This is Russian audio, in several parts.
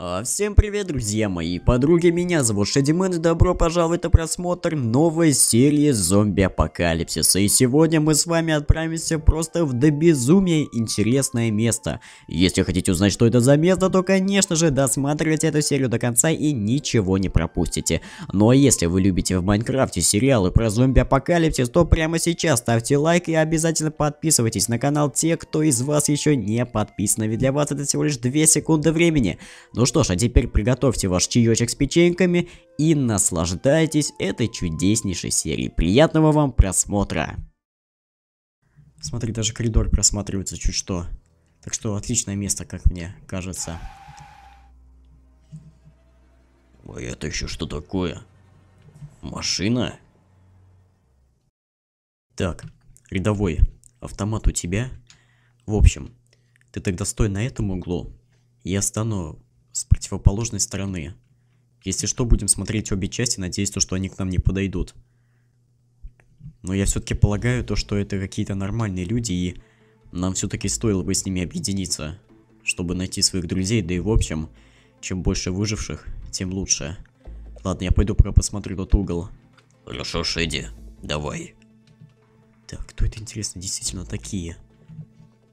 А, всем привет, друзья мои подруги, меня зовут Шадимон и добро пожаловать на просмотр новой серии Зомби Апокалипсиса. И сегодня мы с вами отправимся просто в до безумия интересное место. Если хотите узнать, что это за место, то, конечно же, досматривайте эту серию до конца и ничего не пропустите. Ну а если вы любите в Майнкрафте сериалы про зомби Апокалипсис, то прямо сейчас ставьте лайк и обязательно подписывайтесь на канал те, кто из вас еще не подписан, ведь для вас это всего лишь 2 секунды времени. Ну что ж, а теперь приготовьте ваш чаечек с печеньками и наслаждайтесь этой чудеснейшей серией. Приятного вам просмотра! Смотри, даже коридор просматривается чуть что. Так что отличное место, как мне кажется. Ой, это еще что такое? Машина? Так, рядовой, автомат у тебя? В общем, ты тогда стой на этом углу. Я стану с противоположной стороны. Если что, будем смотреть обе части, надеюсь, то, что они к нам не подойдут. Но я все-таки полагаю то, что это какие-то нормальные люди, и нам все-таки стоило бы с ними объединиться, чтобы найти своих друзей, да и в общем, чем больше выживших, тем лучше. Ладно, я пойду пока посмотрю тот угол. Хорошо, Шеди, давай. Так, кто это, интересно, действительно такие?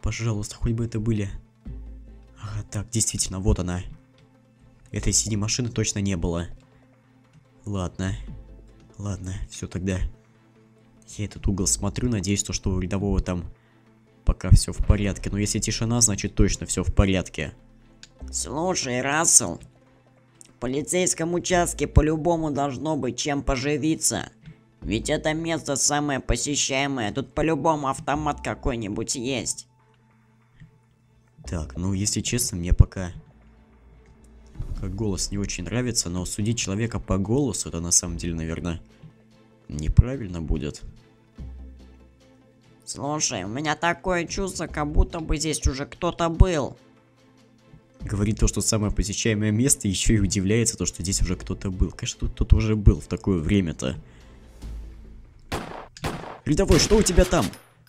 Пожалуйста, хоть бы это были... Ага, так, действительно, вот она. Этой синей машины точно не было. Ладно. Ладно, все тогда. Я этот угол смотрю, надеюсь, то, что у рядового там пока все в порядке. Но если тишина, значит точно все в порядке. Слушай, Рассел, в полицейском участке по-любому должно быть чем поживиться. Ведь это место самое посещаемое, тут по-любому автомат какой-нибудь есть. Так, ну если честно, мне пока как голос не очень нравится, но судить человека по голосу, это на самом деле, наверное, неправильно будет. Слушай, у меня такое чувство, как будто бы здесь уже кто-то был. Говорит то, что самое посещаемое место, еще и удивляется то, что здесь уже кто-то был. Конечно, тут кто-то уже был в такое время-то. Рядовой, что у тебя там?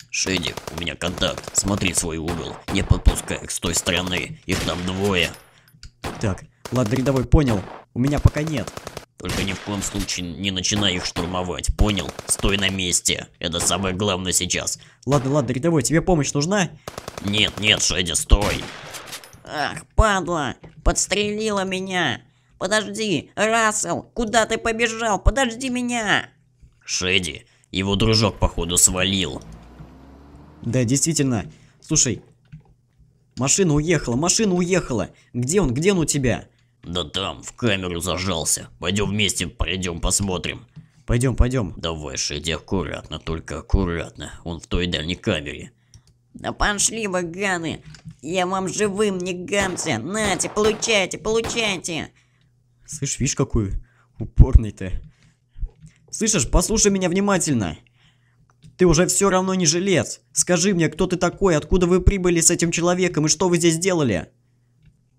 Шедик, у меня контакт. Смотри свой угол. Не подпускай их с той стороны. Их там двое. Так, Ладно, рядовой, понял. У меня пока нет. Только ни в коем случае не начинай их штурмовать, понял? Стой на месте. Это самое главное сейчас. Ладно, ладно, рядовой, тебе помощь нужна? Нет, нет, Шеди, стой. Ах, падла, подстрелила меня. Подожди, Рассел, куда ты побежал? Подожди меня. Шеди, его дружок, походу, свалил. Да, действительно. Слушай, машина уехала, машина уехала. Где он, где он у тебя? Да там, в камеру зажался. Пойдем вместе, пойдем посмотрим. Пойдем, пойдем. Давай, Шеди, аккуратно, только аккуратно. Он в той дальней камере. Да пошли вы, ганы. Я вам живым не гамся. Нате, получайте, получайте. Слышь, видишь, какой упорный ты. Слышишь, послушай меня внимательно. Ты уже все равно не жилец. Скажи мне, кто ты такой, откуда вы прибыли с этим человеком и что вы здесь делали?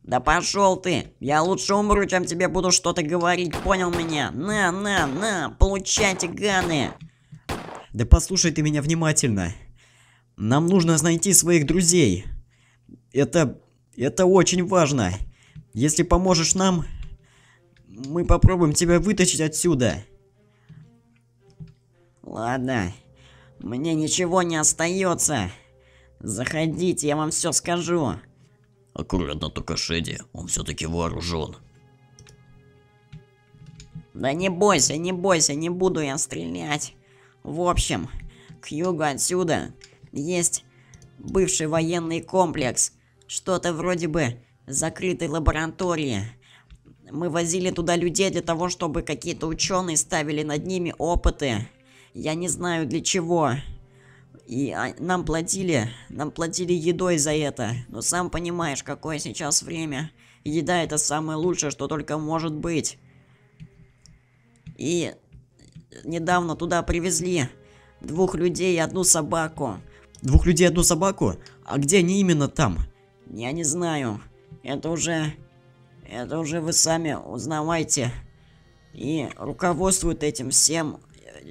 Да пошел ты! Я лучше умру, чем тебе буду что-то говорить, понял меня? На, на, на, получайте, ганы! Да послушай ты меня внимательно. Нам нужно найти своих друзей. Это... это очень важно. Если поможешь нам, мы попробуем тебя вытащить отсюда. Ладно, мне ничего не остается. Заходите, я вам все скажу. Аккуратно только Шеди, он все-таки вооружен. Да не бойся, не бойся, не буду я стрелять. В общем, к югу отсюда есть бывший военный комплекс. Что-то вроде бы закрытой лаборатории. Мы возили туда людей для того, чтобы какие-то ученые ставили над ними опыты. Я не знаю для чего. И а, нам платили, нам платили едой за это. Но сам понимаешь, какое сейчас время. Еда это самое лучшее, что только может быть. И недавно туда привезли двух людей и одну собаку. Двух людей и одну собаку? А где они именно там? Я не знаю. Это уже... Это уже вы сами узнавайте. И руководствует этим всем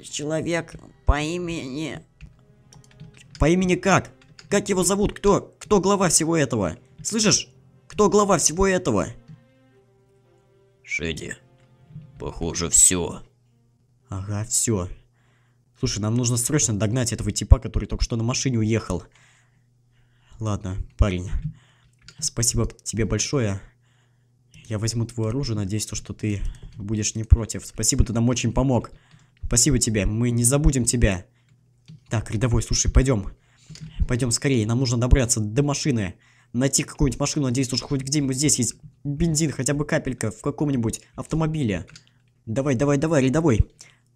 человек по имени по имени как? Как его зовут? Кто? Кто глава всего этого? Слышишь? Кто глава всего этого? Шеди. Похоже, все. Ага, все. Слушай, нам нужно срочно догнать этого типа, который только что на машине уехал. Ладно, парень. Спасибо тебе большое. Я возьму твое оружие, надеюсь, то, что ты будешь не против. Спасибо, ты нам очень помог. Спасибо тебе, мы не забудем тебя. Так, рядовой, слушай, пойдем. Пойдем скорее, нам нужно добраться до машины. Найти какую-нибудь машину, надеюсь, уж хоть где-нибудь здесь есть бензин, хотя бы капелька в каком-нибудь автомобиле. Давай, давай, давай, рядовой.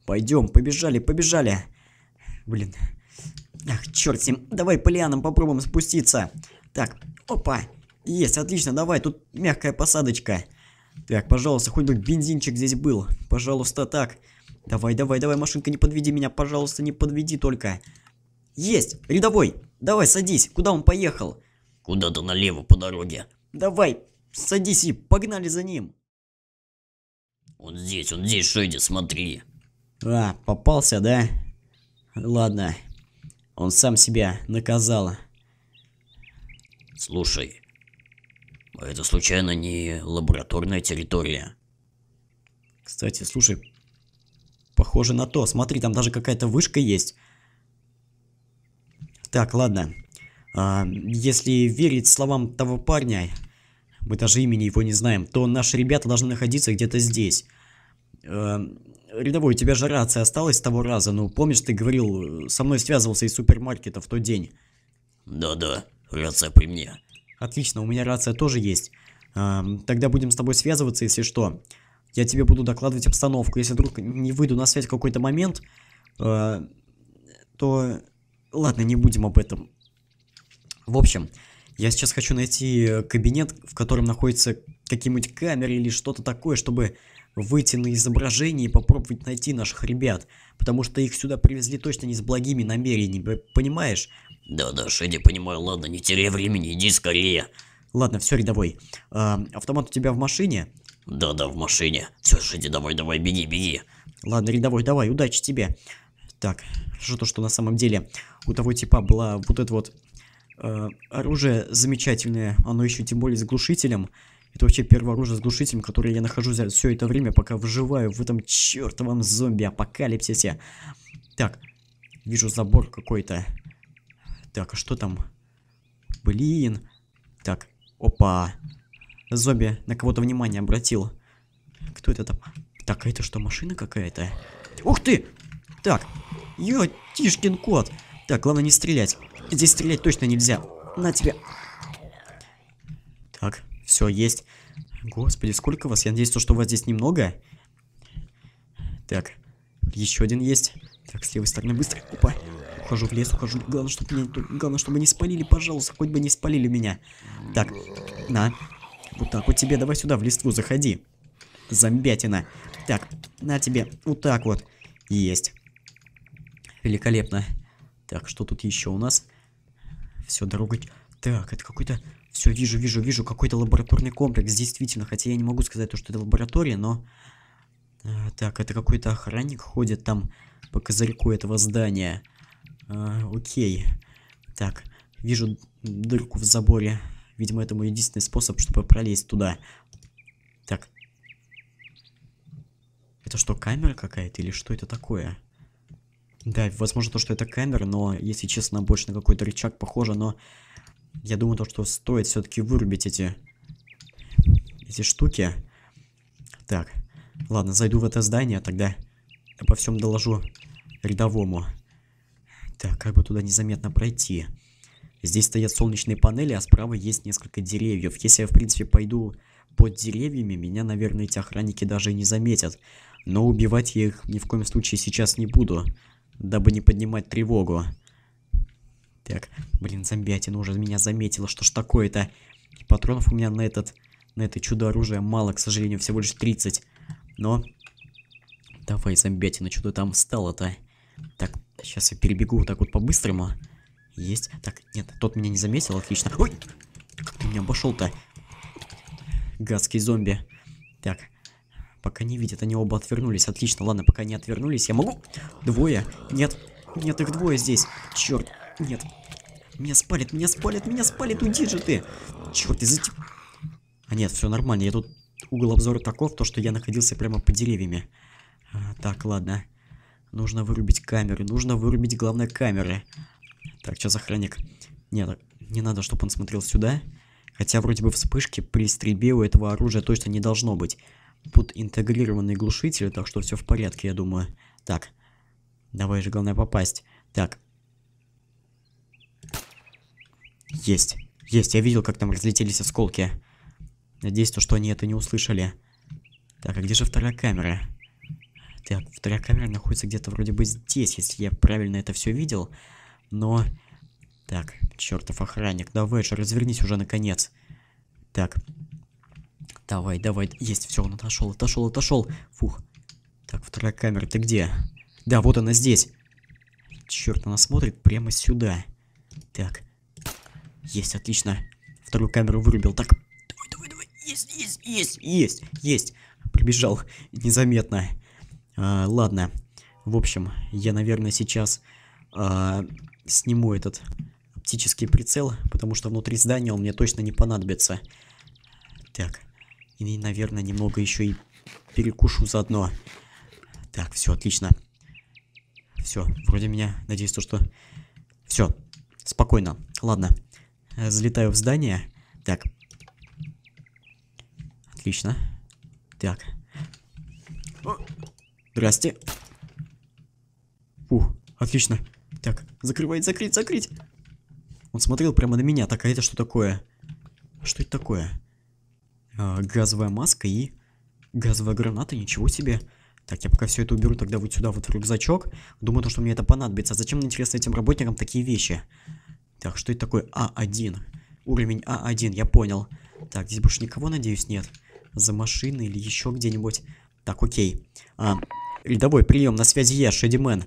Пойдем, побежали, побежали. Блин. Ах, черт с Давай по лианам попробуем спуститься. Так, опа. Есть, отлично, давай, тут мягкая посадочка. Так, пожалуйста, хоть бы бензинчик здесь был. Пожалуйста, так. Давай, давай, давай, машинка, не подведи меня, пожалуйста, не подведи только. Есть, рядовой, давай, садись, куда он поехал? Куда-то налево по дороге. Давай, садись и погнали за ним. Он здесь, он здесь, шойди, смотри. А, попался, да? Ладно, он сам себя наказал. Слушай, а это случайно не лабораторная территория? Кстати, слушай, Похоже на то. Смотри, там даже какая-то вышка есть. Так, ладно. А, если верить словам того парня, мы даже имени его не знаем, то наши ребята должны находиться где-то здесь. А, рядовой, у тебя же рация осталась с того раза. Ну, помнишь, ты говорил, со мной связывался из супермаркета в тот день. Да-да, рация при мне. Отлично, у меня рация тоже есть. А, тогда будем с тобой связываться, если что я тебе буду докладывать обстановку. Если вдруг не выйду на связь в какой-то момент, э, то... Ладно, не будем об этом. В общем, я сейчас хочу найти кабинет, в котором находится какие-нибудь камеры или что-то такое, чтобы выйти на изображение и попробовать найти наших ребят. Потому что их сюда привезли точно не с благими намерениями, понимаешь? Да-да, Шеди, понимаю, ладно, не теряй времени, иди скорее. Ладно, все, рядовой. Э, автомат у тебя в машине? Да-да, в машине. Все, Шиди, давай, давай, беги, беги. Ладно, рядовой, давай, удачи тебе. Так, хорошо то, что на самом деле у того типа была вот это вот э, оружие замечательное. Оно еще тем более с глушителем. Это вообще первое оружие с глушителем, которое я нахожу за все это время, пока выживаю в этом чертовом зомби-апокалипсисе. Так, вижу забор какой-то. Так, а что там? Блин. Так, опа зомби на кого-то внимание обратил. Кто это там? Так, а это что, машина какая-то? Ух ты! Так, ё, Тишкин кот. Так, главное не стрелять. Здесь стрелять точно нельзя. На тебя. Так, все есть. Господи, сколько вас? Я надеюсь, что у вас здесь немного. Так, еще один есть. Так, с левой стороны быстро. Опа. Ухожу в лес, ухожу. Главное, чтобы меня... Главное, чтобы не спалили, пожалуйста. Хоть бы не спалили меня. Так, на. Вот так вот тебе, давай сюда, в листву заходи. Зомбятина. Так, на тебе, вот так вот. Есть. Великолепно. Так, что тут еще у нас? Все, дорога... Так, это какой-то... Все, вижу, вижу, вижу, какой-то лабораторный комплекс, действительно. Хотя я не могу сказать то, что это лаборатория, но... Э, так, это какой-то охранник ходит там по козырьку этого здания. А, окей. Так, вижу дырку в заборе. Видимо, это мой единственный способ, чтобы пролезть туда. Так. Это что, камера какая-то или что это такое? Да, возможно, то, что это камера, но, если честно, больше на какой-то рычаг похоже, но... Я думаю, то, что стоит все таки вырубить эти... Эти штуки. Так. Ладно, зайду в это здание, а тогда обо всем доложу рядовому. Так, как бы туда незаметно пройти? Здесь стоят солнечные панели, а справа есть несколько деревьев. Если я, в принципе, пойду под деревьями, меня, наверное, эти охранники даже не заметят. Но убивать я их ни в коем случае сейчас не буду, дабы не поднимать тревогу. Так, блин, зомбятина уже меня заметила, что ж такое-то? Патронов у меня на этот, на это чудо-оружие мало, к сожалению, всего лишь 30. Но, давай, зомбятина, что ты там встало то Так, сейчас я перебегу вот так вот по-быстрому. Есть. Так, нет, тот меня не заметил, отлично. Ой, как ты меня обошел-то? Гадские зомби. Так, пока не видят, они оба отвернулись. Отлично, ладно, пока не отвернулись, я могу... Двое? Нет, нет, их двое здесь. Черт, нет. Меня спалит, меня спалит, меня спалит, уйди же ты. Черт, из-за А нет, все нормально, я тут... Угол обзора таков, то что я находился прямо под деревьями. А, так, ладно. Нужно вырубить камеры, нужно вырубить главное камеры. Так, сейчас охранник. Нет, не надо, чтобы он смотрел сюда. Хотя вроде бы вспышки при стрельбе у этого оружия точно не должно быть. Тут интегрированные глушители, так что все в порядке, я думаю. Так, давай же главное попасть. Так. Есть, есть, я видел, как там разлетелись осколки. Надеюсь, то, что они это не услышали. Так, а где же вторая камера? Так, вторая камера находится где-то вроде бы здесь, если я правильно это все видел но... Так, чертов охранник, давай же, развернись уже наконец. Так, давай, давай, есть, все, он отошел, отошел, отошел. Фух. Так, вторая камера, ты где? Да, вот она здесь. Черт, она смотрит прямо сюда. Так, есть, отлично. Вторую камеру вырубил, так, давай, давай, давай, есть, есть, есть, есть, есть. Прибежал незаметно. А, ладно, в общем, я, наверное, сейчас... А сниму этот оптический прицел, потому что внутри здания он мне точно не понадобится. Так, и, наверное, немного еще и перекушу заодно. Так, все, отлично. Все, вроде меня, надеюсь, то, что... Все, спокойно. Ладно, э, залетаю в здание. Так. Отлично. Так. здрасте. Фух, отлично. Закрывать, закрыть, закрыть. Он смотрел прямо на меня. Так, а это что такое? Что это такое? А, газовая маска и газовая граната. Ничего себе. Так, я пока все это уберу тогда вот сюда, вот в рюкзачок. Думаю, то, что мне это понадобится. А зачем, интересно, этим работникам такие вещи? Так, что это такое? А1. Уровень А1, я понял. Так, здесь больше никого, надеюсь, нет. За машиной или еще где-нибудь. Так, окей. А, рядовой прием, на связи я, Шедимен.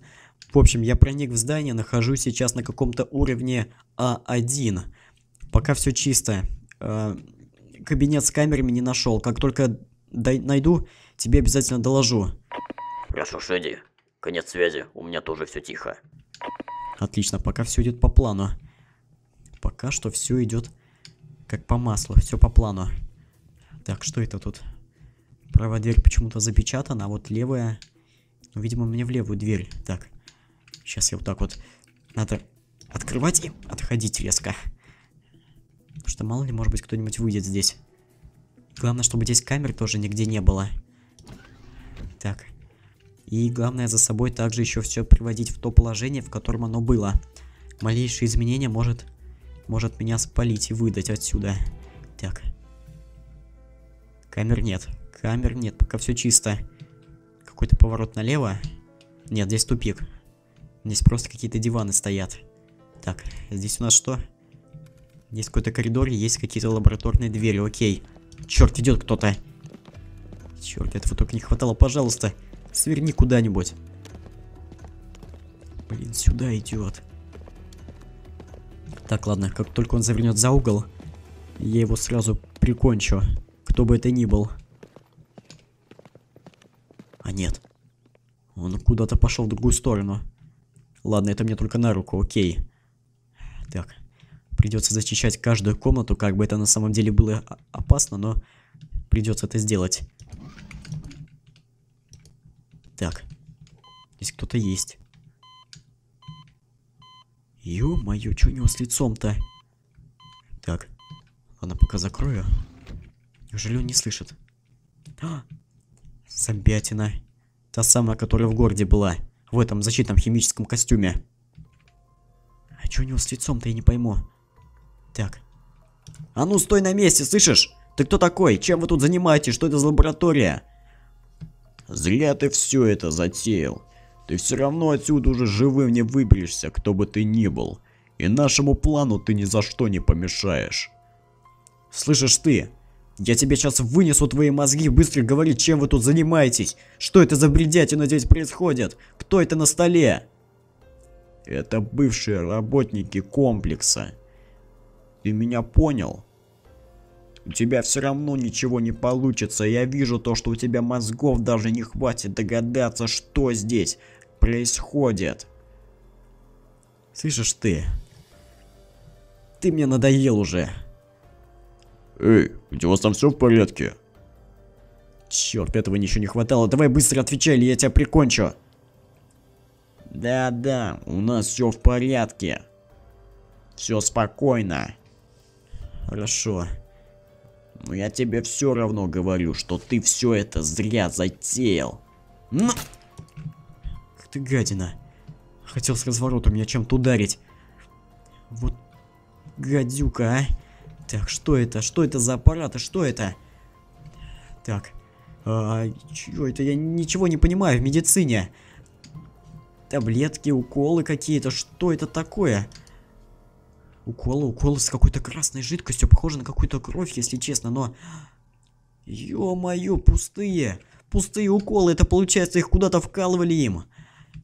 В общем, я проник в здание, нахожусь сейчас на каком-то уровне А1. Пока все чисто. Э, кабинет с камерами не нашел. Как только найду, тебе обязательно доложу. Хорошо, Шеди. Конец связи. У меня тоже все тихо. Отлично, пока все идет по плану. Пока что все идет как по маслу, все по плану. Так, что это тут? Правая дверь почему-то запечатана, а вот левая... видимо, мне в левую дверь. Так, Сейчас я вот так вот... Надо открывать и отходить резко. Потому что мало ли, может быть, кто-нибудь выйдет здесь. Главное, чтобы здесь камер тоже нигде не было. Так. И главное, за собой также еще все приводить в то положение, в котором оно было. Малейшее изменение может, может меня спалить и выдать отсюда. Так. Камер нет. Камер нет, пока все чисто. Какой-то поворот налево. Нет, здесь тупик. Здесь просто какие-то диваны стоят. Так, здесь у нас что? Есть какой-то коридор, есть какие-то лабораторные двери, окей. Черт, идет кто-то. Черт, этого только не хватало, пожалуйста. Сверни куда-нибудь. Блин, сюда идет. Так, ладно, как только он завернет за угол, я его сразу прикончу. Кто бы это ни был. А нет. Он куда-то пошел в другую сторону. Ладно, это мне только на руку, окей. Так, придется зачищать каждую комнату, как бы это на самом деле было опасно, но придется это сделать. Так, здесь кто-то есть. Ё-моё, что у него с лицом-то? Так, ладно, пока закрою. Неужели он не слышит? А! Зомбятина. Та самая, которая в городе была в этом защитном химическом костюме. А что у него с лицом-то, я не пойму. Так. А ну, стой на месте, слышишь? Ты кто такой? Чем вы тут занимаетесь? Что это за лаборатория? Зря ты все это затеял. Ты все равно отсюда уже живым не выберешься, кто бы ты ни был. И нашему плану ты ни за что не помешаешь. Слышишь ты, я тебе сейчас вынесу твои мозги, быстро говори, чем вы тут занимаетесь. Что это за бредятина здесь происходит? Кто это на столе? Это бывшие работники комплекса. Ты меня понял? У тебя все равно ничего не получится. Я вижу то, что у тебя мозгов даже не хватит догадаться, что здесь происходит. Слышишь ты? Ты мне надоел уже. Эй, где у вас там все в порядке? Черт, этого ничего не хватало. Давай быстро отвечай, или я тебя прикончу. Да-да, у нас все в порядке. Все спокойно. Хорошо. Но я тебе все равно говорю, что ты все это зря затеял. На! Как ты гадина. Хотел с разворота меня чем-то ударить. Вот гадюка, а. Так, что это? Что это за аппараты? А что это? Так. А, чё это? Я ничего не понимаю в медицине. Таблетки, уколы какие-то. Что это такое? Уколы, уколы с какой-то красной жидкостью. Похоже на какую-то кровь, если честно, но... Ё-моё, пустые. Пустые уколы. Это получается, их куда-то вкалывали им.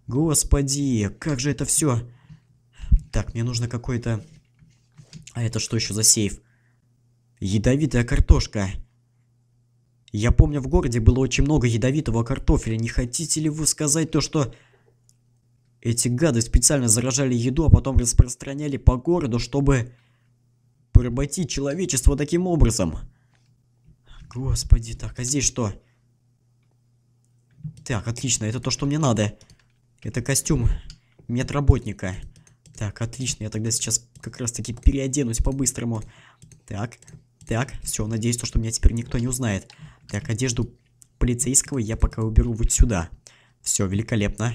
Господи, как же это все? Так, мне нужно какой-то... А это что еще за сейф? Ядовитая картошка. Я помню, в городе было очень много ядовитого картофеля. Не хотите ли вы сказать то, что... Эти гады специально заражали еду, а потом распространяли по городу, чтобы поработить человечество таким образом. Господи, так, а здесь что? Так, отлично, это то, что мне надо. Это костюм медработника. Так, отлично, я тогда сейчас как раз-таки переоденусь по-быстрому. Так, так, все, надеюсь, то, что меня теперь никто не узнает. Так, одежду полицейского я пока уберу вот сюда. Все, великолепно.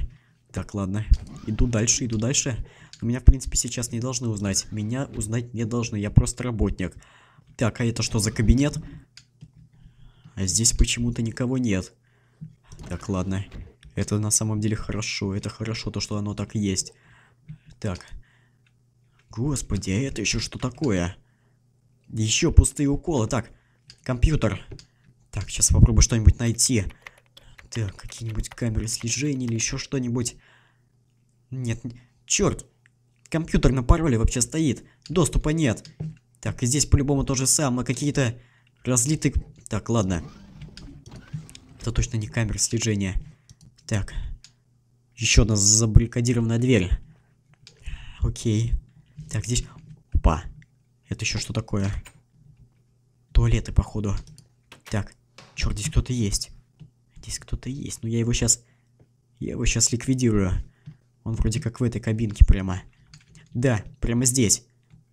Так, ладно. Иду дальше, иду дальше. Но меня, в принципе, сейчас не должны узнать. Меня узнать не должны, я просто работник. Так, а это что за кабинет? А здесь почему-то никого нет. Так, ладно. Это на самом деле хорошо, это хорошо, то, что оно так есть. Так. Господи, а это еще что такое? Еще пустые уколы. Так, компьютер. Так, сейчас попробую что-нибудь найти. Так, какие-нибудь камеры слежения или еще что-нибудь. Нет, черт. Компьютер на пароле вообще стоит. Доступа нет. Так, и здесь по-любому то же самое. Какие-то разлиты. Так, ладно. Это точно не камера слежения. Так. Еще одна забаррикадированная дверь. Окей. Так, здесь... Опа. Это еще что такое? Туалеты, походу. Так, черт, здесь кто-то есть. Здесь кто-то есть. Но ну, я его сейчас... Я его сейчас ликвидирую. Он вроде как в этой кабинке прямо. Да, прямо здесь.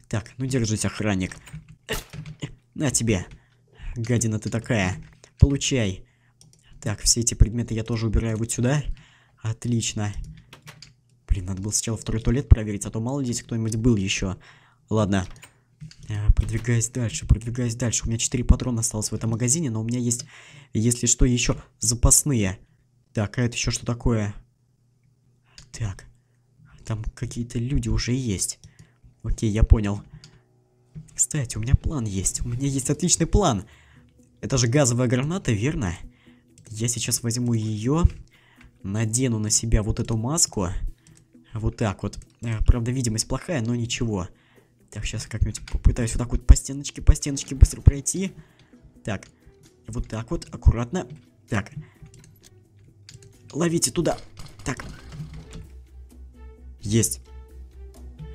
Так, ну держись, охранник. На тебе. Гадина ты такая. Получай. Так, все эти предметы я тоже убираю вот сюда. Отлично. Блин, надо было сначала второй туалет проверить, а то мало здесь кто-нибудь был еще. Ладно. Ладно. Э, продвигаясь дальше, продвигаясь дальше. У меня 4 патрона осталось в этом магазине, но у меня есть, если что, еще запасные. Так, а это еще что такое? Так, там какие-то люди уже есть. Окей, я понял. Кстати, у меня план есть. У меня есть отличный план. Это же газовая граната, верно? Я сейчас возьму ее, надену на себя вот эту маску. Вот так вот. Э, правда, видимость плохая, но ничего. Ничего. Так, сейчас как-нибудь попытаюсь вот так вот по стеночке, по стеночке быстро пройти. Так, вот так вот, аккуратно. Так, ловите туда. Так, есть.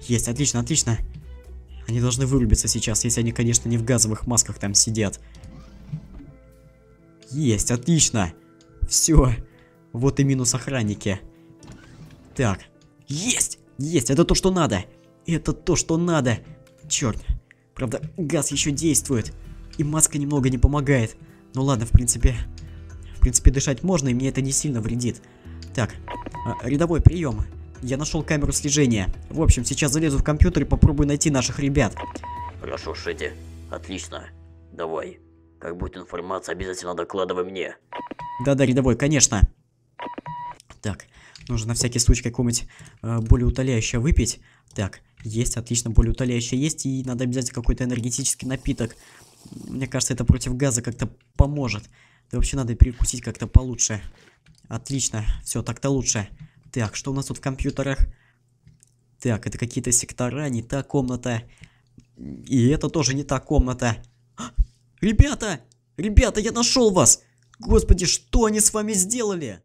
Есть, отлично, отлично. Они должны вырубиться сейчас, если они, конечно, не в газовых масках там сидят. Есть, отлично. Все. Вот и минус охранники. Так. Есть! Есть! Это то, что надо! Это то, что надо. Черт. Правда, газ еще действует. И маска немного не помогает. Ну ладно, в принципе... В принципе, дышать можно, и мне это не сильно вредит. Так, а, рядовой прием. Я нашел камеру слежения. В общем, сейчас залезу в компьютер и попробую найти наших ребят. Хорошо, Шеди. Отлично. Давай. Как будет информация, обязательно докладывай мне. Да-да, рядовой, конечно. Так, нужно на всякий случай какую нибудь э, более утоляющее выпить. Так, есть, отлично, более утоляющее есть, и надо обязательно какой-то энергетический напиток. Мне кажется, это против газа как-то поможет. Да вообще надо перекусить как-то получше. Отлично, все, так-то лучше. Так, что у нас тут в компьютерах? Так, это какие-то сектора, не та комната. И это тоже не та комната. Ребята! Ребята, я нашел вас! Господи, что они с вами сделали?